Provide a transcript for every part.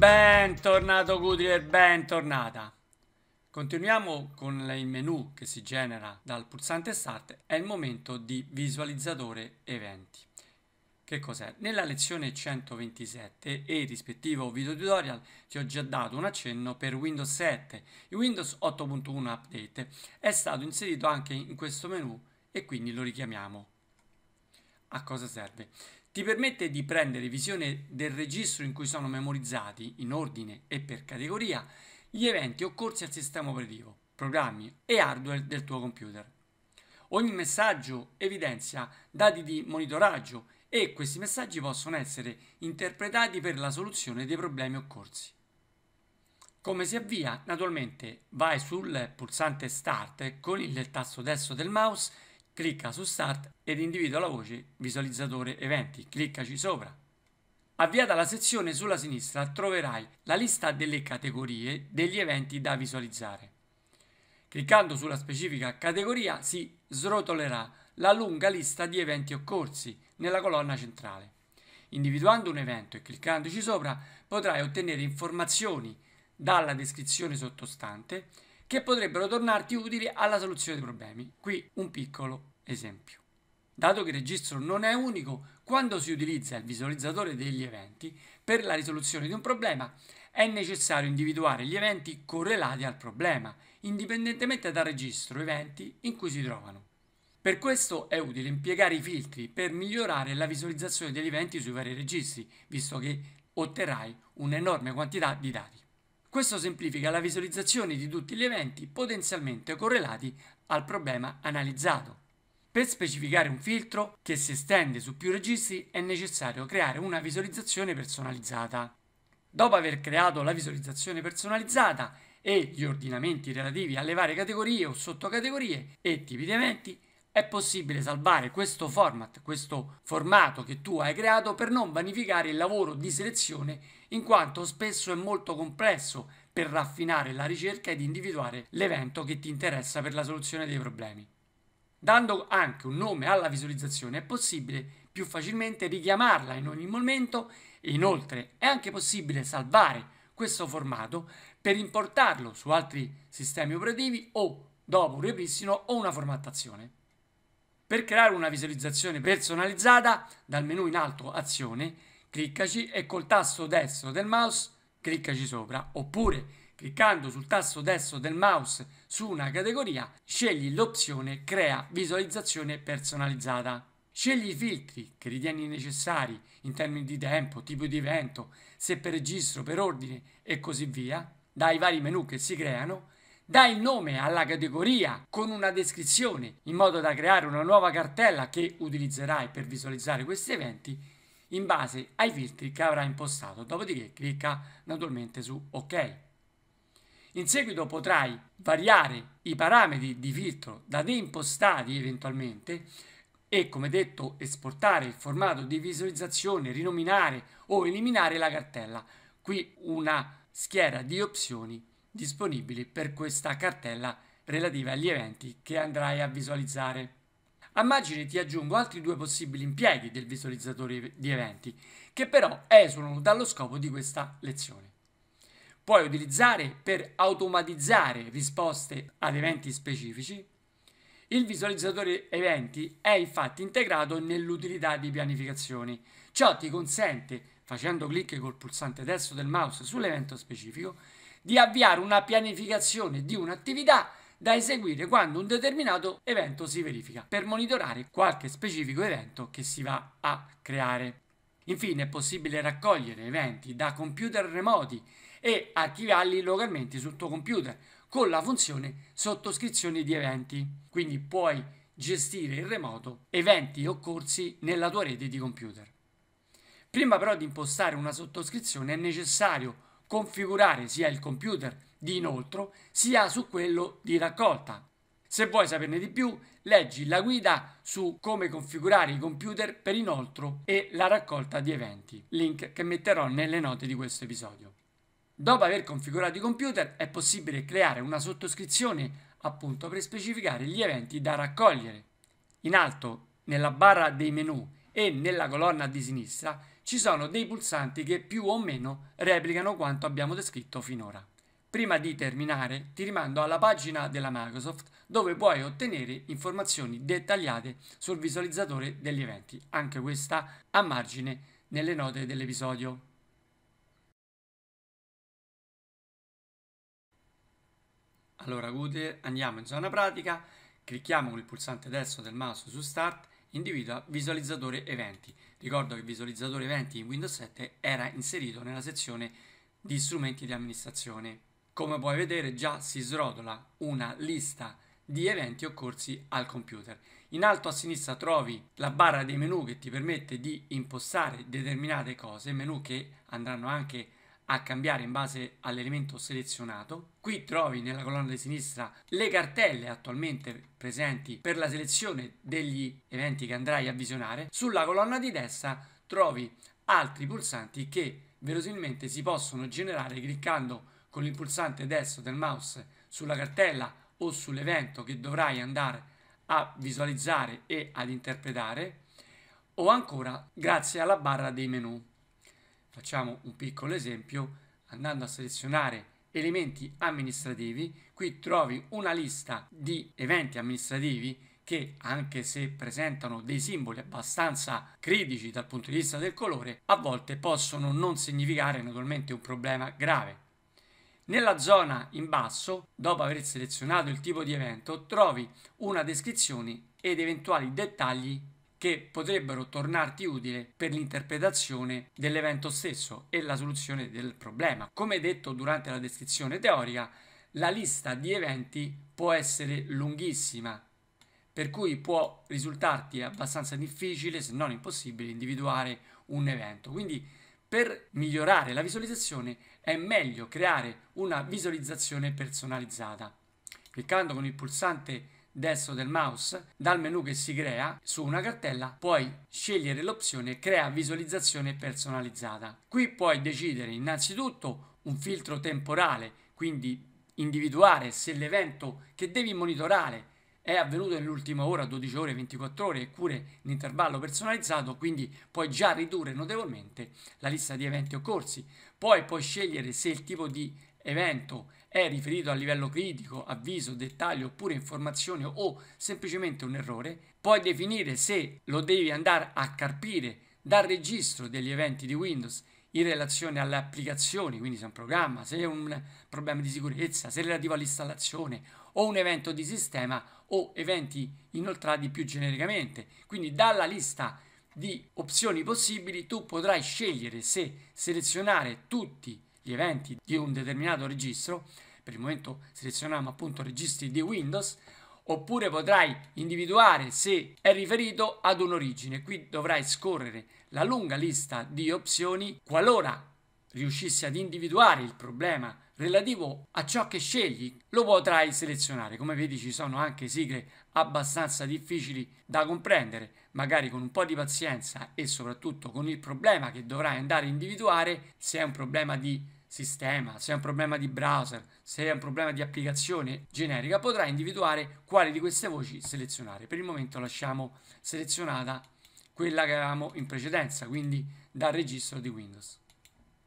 Bentornato Goodyear, bentornata. Continuiamo con il menu che si genera dal pulsante Start, è il momento di visualizzatore eventi. Che cos'è? Nella lezione 127 e il rispettivo video tutorial ti ho già dato un accenno per Windows 7. Il Windows 8.1 Update è stato inserito anche in questo menu e quindi lo richiamiamo. A cosa serve? ti permette di prendere visione del registro in cui sono memorizzati, in ordine e per categoria, gli eventi occorsi al sistema operativo, programmi e hardware del tuo computer. Ogni messaggio evidenzia dati di monitoraggio e questi messaggi possono essere interpretati per la soluzione dei problemi occorsi. Come si avvia? Naturalmente vai sul pulsante Start con il tasto destro del mouse Clicca su Start ed individua la voce Visualizzatore eventi. Cliccaci sopra. Avviata la sezione sulla sinistra troverai la lista delle categorie degli eventi da visualizzare. Cliccando sulla specifica categoria si srotolerà la lunga lista di eventi occorsi nella colonna centrale. Individuando un evento e cliccandoci sopra potrai ottenere informazioni dalla descrizione sottostante che potrebbero tornarti utili alla soluzione dei problemi. Qui un piccolo Esempio. Dato che il registro non è unico, quando si utilizza il visualizzatore degli eventi per la risoluzione di un problema, è necessario individuare gli eventi correlati al problema, indipendentemente dal registro eventi in cui si trovano. Per questo è utile impiegare i filtri per migliorare la visualizzazione degli eventi sui vari registri, visto che otterrai un'enorme quantità di dati. Questo semplifica la visualizzazione di tutti gli eventi potenzialmente correlati al problema analizzato per specificare un filtro che si estende su più registri è necessario creare una visualizzazione personalizzata. Dopo aver creato la visualizzazione personalizzata e gli ordinamenti relativi alle varie categorie o sottocategorie e tipi di eventi, è possibile salvare questo format, questo formato che tu hai creato per non vanificare il lavoro di selezione in quanto spesso è molto complesso per raffinare la ricerca ed individuare l'evento che ti interessa per la soluzione dei problemi. Dando anche un nome alla visualizzazione è possibile più facilmente richiamarla in ogni momento e inoltre è anche possibile salvare questo formato per importarlo su altri sistemi operativi o dopo un ripristino o una formattazione. Per creare una visualizzazione personalizzata, dal menu in alto Azione, cliccaci e col tasto destro del mouse cliccaci sopra, oppure Cliccando sul tasto destro del mouse su una categoria, scegli l'opzione Crea visualizzazione personalizzata. Scegli i filtri che ritieni necessari in termini di tempo, tipo di evento, se per registro, per ordine e così via, dai vari menu che si creano, dai il nome alla categoria con una descrizione in modo da creare una nuova cartella che utilizzerai per visualizzare questi eventi in base ai filtri che avrai impostato, dopodiché clicca naturalmente su ok. In seguito potrai variare i parametri di filtro da deimpostati eventualmente e come detto esportare il formato di visualizzazione, rinominare o eliminare la cartella. Qui una schiera di opzioni disponibili per questa cartella relativa agli eventi che andrai a visualizzare. A margine ti aggiungo altri due possibili impieghi del visualizzatore di eventi che però esulano dallo scopo di questa lezione puoi utilizzare per automatizzare risposte ad eventi specifici. Il visualizzatore eventi è infatti integrato nell'utilità di pianificazione. Ciò ti consente, facendo clic col pulsante destro del mouse sull'evento specifico, di avviare una pianificazione di un'attività da eseguire quando un determinato evento si verifica per monitorare qualche specifico evento che si va a creare. Infine è possibile raccogliere eventi da computer remoti e attivarli localmente sul tuo computer con la funzione sottoscrizione di eventi. Quindi puoi gestire in remoto eventi o corsi nella tua rete di computer. Prima però di impostare una sottoscrizione è necessario configurare sia il computer di inoltro sia su quello di raccolta. Se vuoi saperne di più, leggi la guida su come configurare i computer per inoltro e la raccolta di eventi, link che metterò nelle note di questo episodio. Dopo aver configurato i computer è possibile creare una sottoscrizione appunto per specificare gli eventi da raccogliere. In alto nella barra dei menu e nella colonna di sinistra ci sono dei pulsanti che più o meno replicano quanto abbiamo descritto finora. Prima di terminare ti rimando alla pagina della Microsoft dove puoi ottenere informazioni dettagliate sul visualizzatore degli eventi, anche questa a margine nelle note dell'episodio. Allora Gude, andiamo in zona pratica, clicchiamo con il pulsante destro del mouse su Start, individua visualizzatore eventi. Ricordo che visualizzatore eventi in Windows 7 era inserito nella sezione di strumenti di amministrazione. Come puoi vedere già si srotola una lista di eventi occorsi al computer. In alto a sinistra trovi la barra dei menu che ti permette di impostare determinate cose, menu che andranno anche a cambiare in base all'elemento selezionato. Qui trovi nella colonna di sinistra le cartelle attualmente presenti per la selezione degli eventi che andrai a visionare. Sulla colonna di destra trovi altri pulsanti che verosimilmente si possono generare cliccando con il pulsante destro del mouse sulla cartella o sull'evento che dovrai andare a visualizzare e ad interpretare o ancora grazie alla barra dei menu. Facciamo un piccolo esempio andando a selezionare elementi amministrativi, qui trovi una lista di eventi amministrativi che anche se presentano dei simboli abbastanza critici dal punto di vista del colore, a volte possono non significare naturalmente un problema grave. Nella zona in basso, dopo aver selezionato il tipo di evento, trovi una descrizione ed eventuali dettagli che potrebbero tornarti utile per l'interpretazione dell'evento stesso e la soluzione del problema. Come detto durante la descrizione teorica, la lista di eventi può essere lunghissima, per cui può risultarti abbastanza difficile, se non impossibile, individuare un evento. Quindi per migliorare la visualizzazione è meglio creare una visualizzazione personalizzata. Cliccando con il pulsante destro del mouse dal menu che si crea su una cartella puoi scegliere l'opzione crea visualizzazione personalizzata qui puoi decidere innanzitutto un filtro temporale quindi individuare se l'evento che devi monitorare è avvenuto nell'ultima ora, 12 ore, 24 ore, oppure in intervallo personalizzato, quindi puoi già ridurre notevolmente la lista di eventi occorsi. Poi puoi scegliere se il tipo di evento è è riferito a livello critico, avviso, dettaglio oppure informazione o semplicemente un errore, puoi definire se lo devi andare a carpire dal registro degli eventi di Windows in relazione alle applicazioni, quindi se è un programma, se è un problema di sicurezza, se è relativo all'installazione o un evento di sistema o eventi inoltrati più genericamente. Quindi dalla lista di opzioni possibili tu potrai scegliere se selezionare tutti gli eventi di un determinato registro, per il momento selezioniamo appunto registri di Windows, oppure potrai individuare se è riferito ad un'origine. Qui dovrai scorrere la lunga lista di opzioni qualora riuscissi ad individuare il problema relativo a ciò che scegli lo potrai selezionare. Come vedi ci sono anche sigle abbastanza difficili da comprendere, magari con un po' di pazienza e soprattutto con il problema che dovrai andare a individuare, se è un problema di sistema, se è un problema di browser, se è un problema di applicazione generica, potrai individuare quale di queste voci selezionare. Per il momento lasciamo selezionata quella che avevamo in precedenza, quindi dal registro di Windows.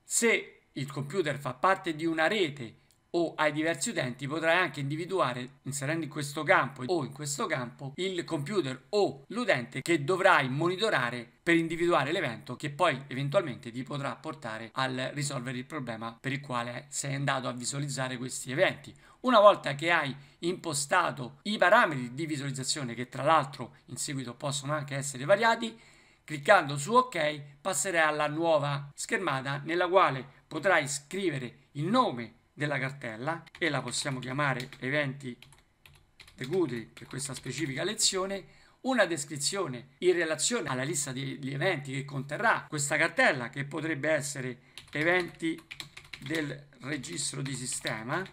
Se il computer fa parte di una rete o hai diversi utenti potrai anche individuare, inserendo in questo campo o in questo campo, il computer o l'utente che dovrai monitorare per individuare l'evento che poi eventualmente ti potrà portare al risolvere il problema per il quale sei andato a visualizzare questi eventi. Una volta che hai impostato i parametri di visualizzazione che tra l'altro in seguito possono anche essere variati, Cliccando su OK passerai alla nuova schermata nella quale potrai scrivere il nome della cartella e la possiamo chiamare eventi deguti per questa specifica lezione una descrizione in relazione alla lista degli eventi che conterrà questa cartella che potrebbe essere eventi del registro di sistema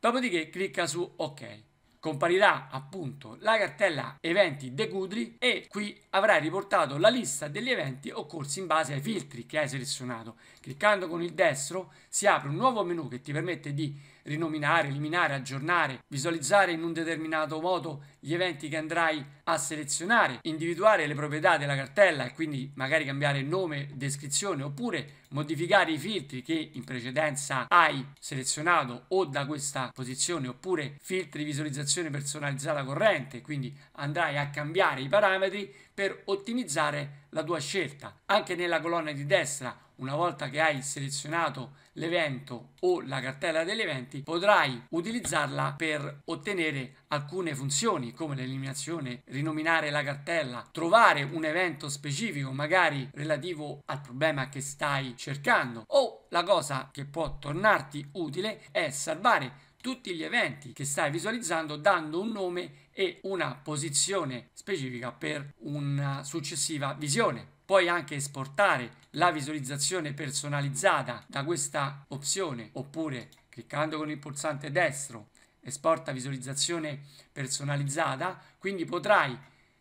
dopodiché clicca su ok comparirà appunto la cartella eventi decudri e qui avrai riportato la lista degli eventi occorsi in base ai filtri che hai selezionato. Cliccando con il destro si apre un nuovo menu che ti permette di rinominare, eliminare, aggiornare, visualizzare in un determinato modo gli eventi che andrai a selezionare, individuare le proprietà della cartella e quindi magari cambiare nome, descrizione oppure modificare i filtri che in precedenza hai selezionato o da questa posizione oppure filtri di visualizzazione personalizzata corrente, quindi andrai a cambiare i parametri per ottimizzare la tua scelta. Anche nella colonna di destra una volta che hai selezionato l'evento o la cartella degli eventi potrai utilizzarla per ottenere alcune funzioni come l'eliminazione, rinominare la cartella, trovare un evento specifico magari relativo al problema che stai cercando o la cosa che può tornarti utile è salvare tutti gli eventi che stai visualizzando dando un nome e una posizione specifica per una successiva visione puoi anche esportare la visualizzazione personalizzata da questa opzione oppure cliccando con il pulsante destro esporta visualizzazione personalizzata quindi potrai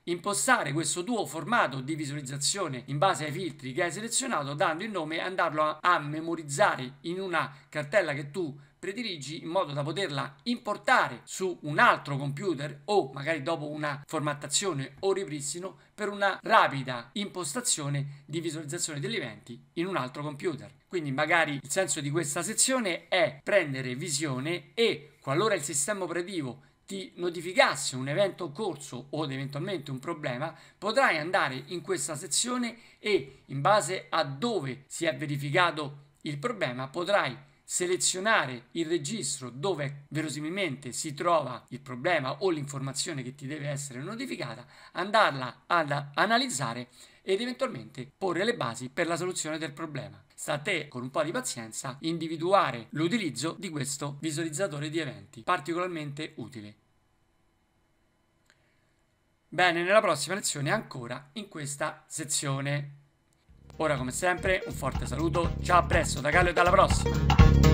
impostare questo tuo formato di visualizzazione in base ai filtri che hai selezionato dando il nome e andarlo a, memorizzare in una cartella che tu prediligi in modo da poterla importare su un altro computer o magari dopo una formattazione o ripristino per una rapida impostazione di visualizzazione degli eventi in un altro computer. Quindi magari il senso di questa sezione è prendere visione e qualora il sistema operativo ti notificasse un evento occorso o eventualmente un problema, potrai andare in questa sezione e in base a dove si è verificato il problema potrai selezionare il registro dove verosimilmente si trova il problema o l'informazione che ti deve essere notificata, andarla ad analizzare ed eventualmente porre le basi per la soluzione del problema. Sta a te, con un po' di pazienza, individuare l'utilizzo di questo visualizzatore di eventi, particolarmente utile. Bene, nella prossima lezione ancora in questa sezione. Ora come sempre un forte saluto, ciao a presto da Gallo e alla prossima!